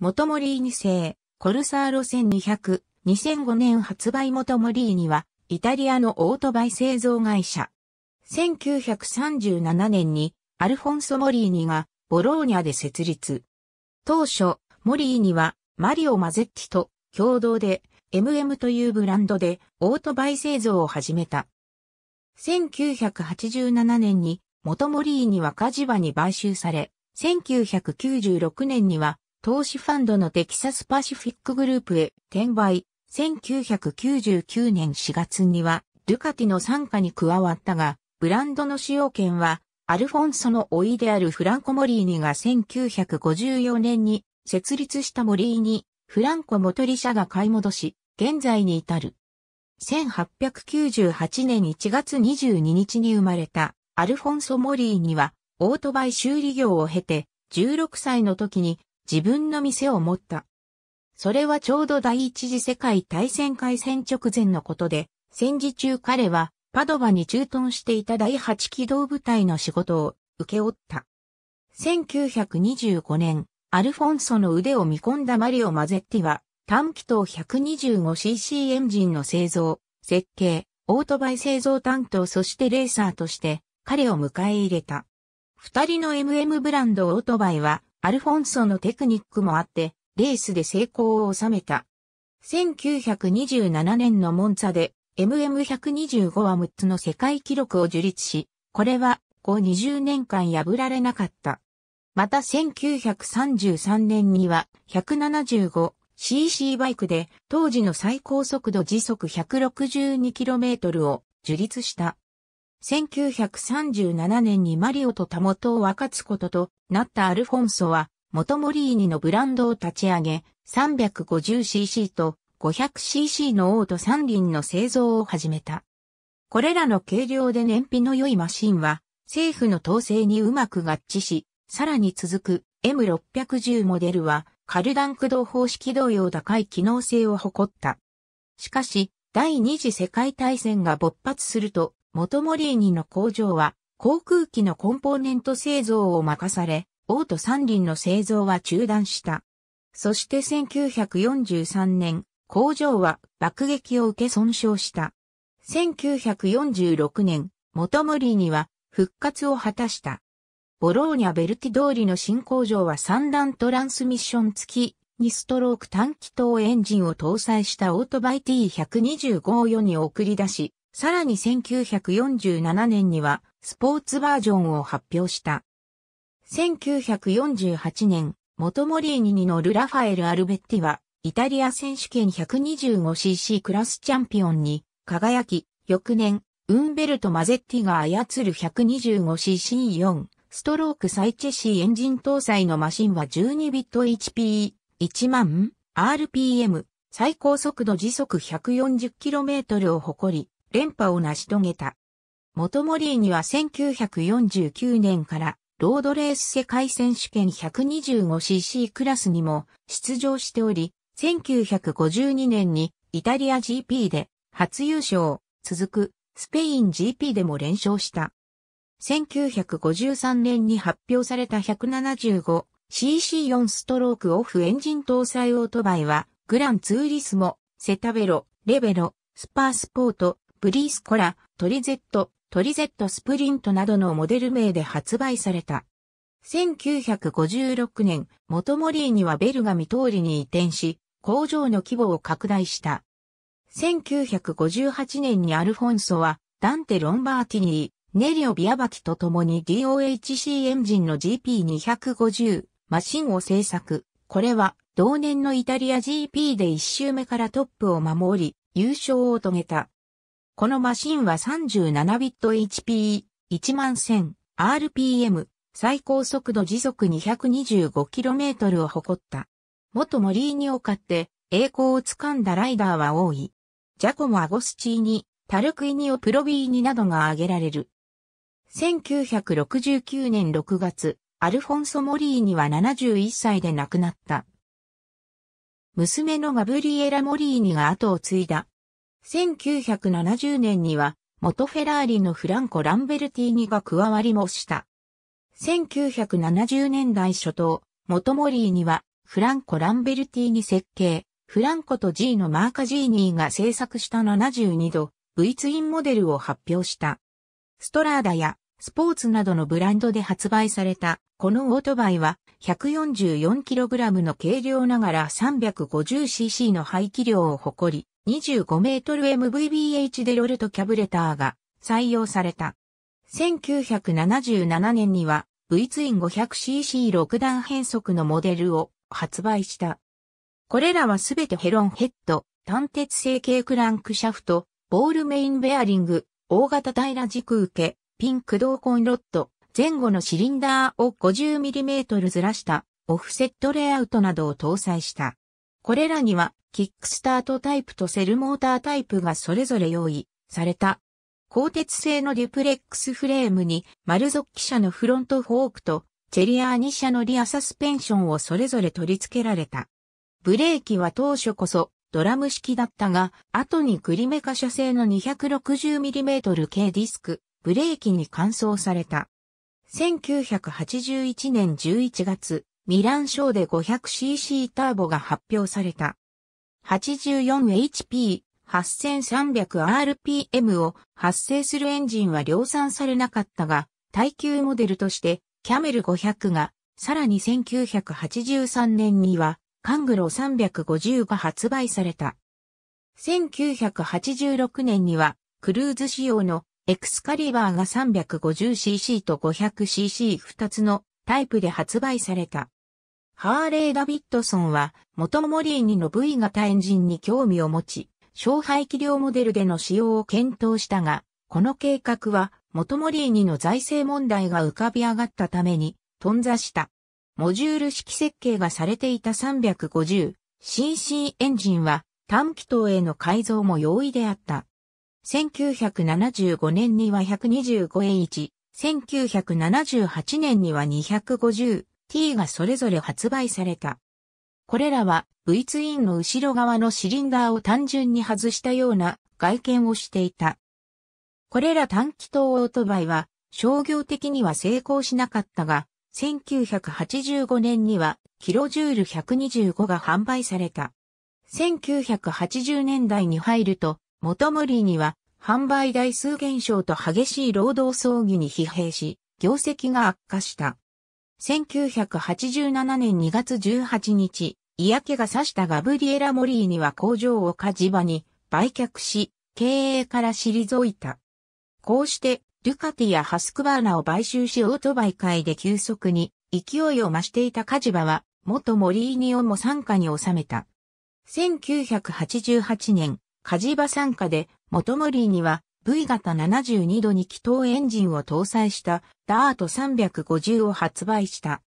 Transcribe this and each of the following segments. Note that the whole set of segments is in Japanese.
元モリーニ製、コルサーロ1200、2005年発売元モリーニは、イタリアのオートバイ製造会社。1937年に、アルフォンソ・モリーニが、ボローニャで設立。当初、モリーニは、マリオ・マゼッティと共同で、MM というブランドで、オートバイ製造を始めた。1987年に、元モリーニはカジバに買収され、1996年には投資ファンドのテキサスパシフィックグループへ転売。1999年4月には、ドゥカティの傘下に加わったが、ブランドの使用権は、アルフォンソの甥いであるフランコ・モリーニが1954年に設立したモリーニ、フランコ・モトリ社が買い戻し、現在に至る。1898年1月22日に生まれたアルフォンソ・モリーニは、オートバイ修理業を経て、16歳の時に自分の店を持った。それはちょうど第一次世界大戦開戦直前のことで、戦時中彼はパドバに駐屯していた第8機動部隊の仕事を受け負った。1925年、アルフォンソの腕を見込んだマリオ・マゼッティは、短気筒 125cc エンジンの製造、設計、オートバイ製造担当そしてレーサーとして彼を迎え入れた。二人の MM ブランドオートバイはアルフォンソのテクニックもあって、レースで成功を収めた。1927年のモンツァで MM125 は6つの世界記録を樹立し、これは後20年間破られなかった。また1933年には 175cc バイクで当時の最高速度時速 162km を樹立した。1937年にマリオとタモトを分かつこととなったアルフォンソは、モトモリーニのブランドを立ち上げ、350cc と 500cc のオート3輪の製造を始めた。これらの軽量で燃費の良いマシンは、政府の統制にうまく合致し、さらに続く M610 モデルは、カルダン駆動方式同様高い機能性を誇った。しかし、第二次世界大戦が勃発すると、元モリーニの工場は航空機のコンポーネント製造を任され、オート三輪の製造は中断した。そして1943年、工場は爆撃を受け損傷した。1946年、元モリーニは復活を果たした。ボローニャ・ベルティ通りの新工場は三段トランスミッション付き、2ストローク短気筒エンジンを搭載したオートバイ T125 を世に送り出し、さらに1947年にはスポーツバージョンを発表した。1948年、元モリーニに乗るラファエル・アルベッティは、イタリア選手権 125cc クラスチャンピオンに輝き、翌年、ウンベルト・マゼッティが操る 125cc4 ストロークサイチェシーエンジン搭載のマシンは12ビット HP、1万 RPM、最高速度時速 140km を誇り、連覇を成し遂げた。元モリーには1949年からロードレース世界選手権 125cc クラスにも出場しており、1952年にイタリア GP で初優勝、続くスペイン GP でも連勝した。1953年に発表された 175cc4 ストロークオフエンジン搭載オートバイは、グランツーリスモ、セタベロ、レベロ、スパースポート、ブリースコラ、トリゼット、トリゼットスプリントなどのモデル名で発売された。1956年、元モリーにはベルガミ通りに移転し、工場の規模を拡大した。1958年にアルフォンソは、ダンテ・ロンバーティニー、ネリオ・ビアバキと共に DOHC エンジンの GP250 マシンを製作。これは、同年のイタリア GP で1周目からトップを守り、優勝を遂げた。このマシンは 37bit/HP11000RPM 最高速度時速 225km を誇った。元モリーニを買って栄光をつかんだライダーは多い。ジャコモ・アゴスチーニ、タルクイニオ・プロビーニなどが挙げられる。1969年6月、アルフォンソ・モリーニは71歳で亡くなった。娘のガブリエラ・モリーニが後を継いだ。1970年には、元フェラーリのフランコ・ランベルティーニが加わりもした。1970年代初頭、元モリーには、フランコ・ランベルティーニ設計、フランコと G のマーカジーニーが制作した72度 V ツインモデルを発表した。ストラーダやスポーツなどのブランドで発売されたこのオートバイは 144kg の軽量ながら 350cc の排気量を誇り、25メートル MVBH でロルトキャブレターが採用された。1977年には V ツイン 500cc6 段変速のモデルを発売した。これらはすべてヘロンヘッド、単鉄成形クランクシャフト、ボールメインベアリング、大型平軸受け、ピン駆動コンロット、前後のシリンダーを 50mm ずらしたオフセットレイアウトなどを搭載した。これらには、キックスタートタイプとセルモータータイプがそれぞれ用意された。鋼鉄製のデュプレックスフレームに、丸ルゾッキのフロントフォークと、チェリアー2車のリアサスペンションをそれぞれ取り付けられた。ブレーキは当初こそ、ドラム式だったが、後にグリメカ社製の 260mm 系ディスク、ブレーキに換装された。1981年11月、ミラン賞で 500cc ターボが発表された。84HP8300rpm を発生するエンジンは量産されなかったが、耐久モデルとしてキャメル500が、さらに1983年にはカングロ350が発売された。1986年にはクルーズ仕様のエクスカリバーが 350cc と 500cc2 つのタイプで発売された。ハーレー・ダビッドソンは、元モリーニの V 型エンジンに興味を持ち、小排気量モデルでの使用を検討したが、この計画は、元モリーニの財政問題が浮かび上がったために、頓挫した。モジュール式設計がされていた 350cc エンジンは、短気筒への改造も容易であった。1975年には125円1、1978年には250、T がそれぞれ発売された。これらは V ツインの後ろ側のシリンダーを単純に外したような外見をしていた。これら短気筒オートバイは商業的には成功しなかったが、1985年にはキロジュール125が販売された。1980年代に入ると、元森には販売台数減少と激しい労働争議に疲弊し、業績が悪化した。1987年2月18日、嫌気がさしたガブリエラ・モリーには工場を火事場に売却し、経営から退いた。こうして、ルカティやハスクバーナを買収しオートバイ界で急速に勢いを増していた火事場は、元モリーニをも参加に収めた。1988年、カジバ参加で元モリーニは V 型72度に気筒エンジンを搭載したダート350を発売した。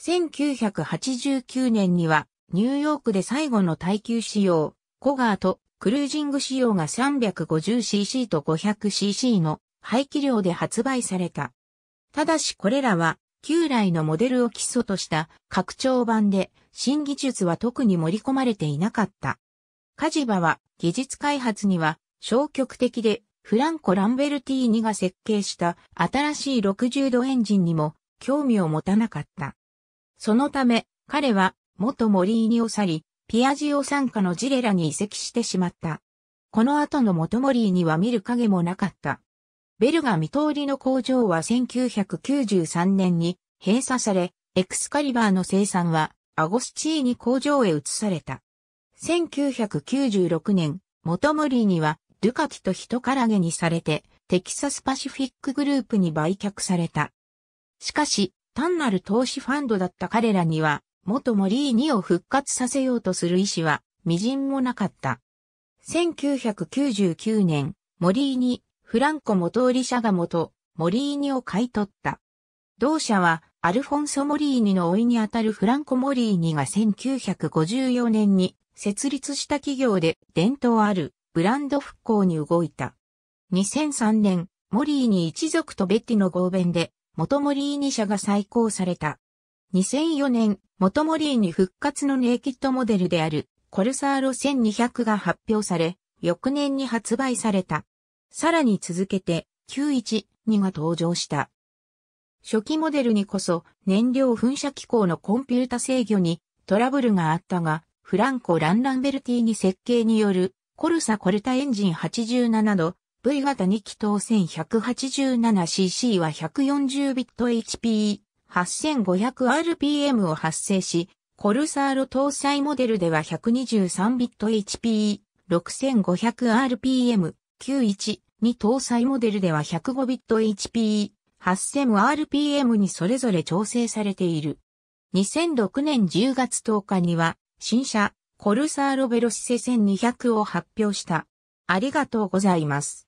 1989年にはニューヨークで最後の耐久仕様、コガーとクルージング仕様が 350cc と 500cc の排気量で発売された。ただしこれらは旧来のモデルを基礎とした拡張版で新技術は特に盛り込まれていなかった。カジバは技術開発には消極的でフランコ・ランベルティーニが設計した新しい60度エンジンにも興味を持たなかった。そのため、彼は元モリーニを去り、ピアジオ参加のジレラに移籍してしまった。この後の元モリーニは見る影もなかった。ベルガ見通りの工場は1993年に閉鎖され、エクスカリバーの生産はアゴスチーニ工場へ移された。1996年、元モリーニはドゥカティと人からげにされて、テキサスパシフィックグループに売却された。しかし、単なる投資ファンドだった彼らには、元モリーニを復活させようとする意思は、微塵もなかった。1999年、モリーニ、フランコ元売り者が元、モリーニを買い取った。同社は、アルフォンソ・モリーニの老いにあたるフランコ・モリーニが1954年に設立した企業で伝統あるブランド復興に動いた。2003年、モリーに一族とベッティの合弁で、元モリーニ社が再興された。2004年、元モリーニ復活のネイキッドモデルである、コルサーロ1200が発表され、翌年に発売された。さらに続けて、912が登場した。初期モデルにこそ燃料噴射機構のコンピュータ制御にトラブルがあったが、フランコ・ランランベルティに設計によるコルサコルタエンジン87度、V 型2気筒 1187cc は 140bit HP8500rpm を発生し、コルサーロ搭載モデルでは 123bit HP6500rpm91 に搭載モデルでは 105bit HP8000rpm にそれぞれ調整されている。2006年10月10日には新車コルサーロベロシセ1200を発表した。ありがとうございます。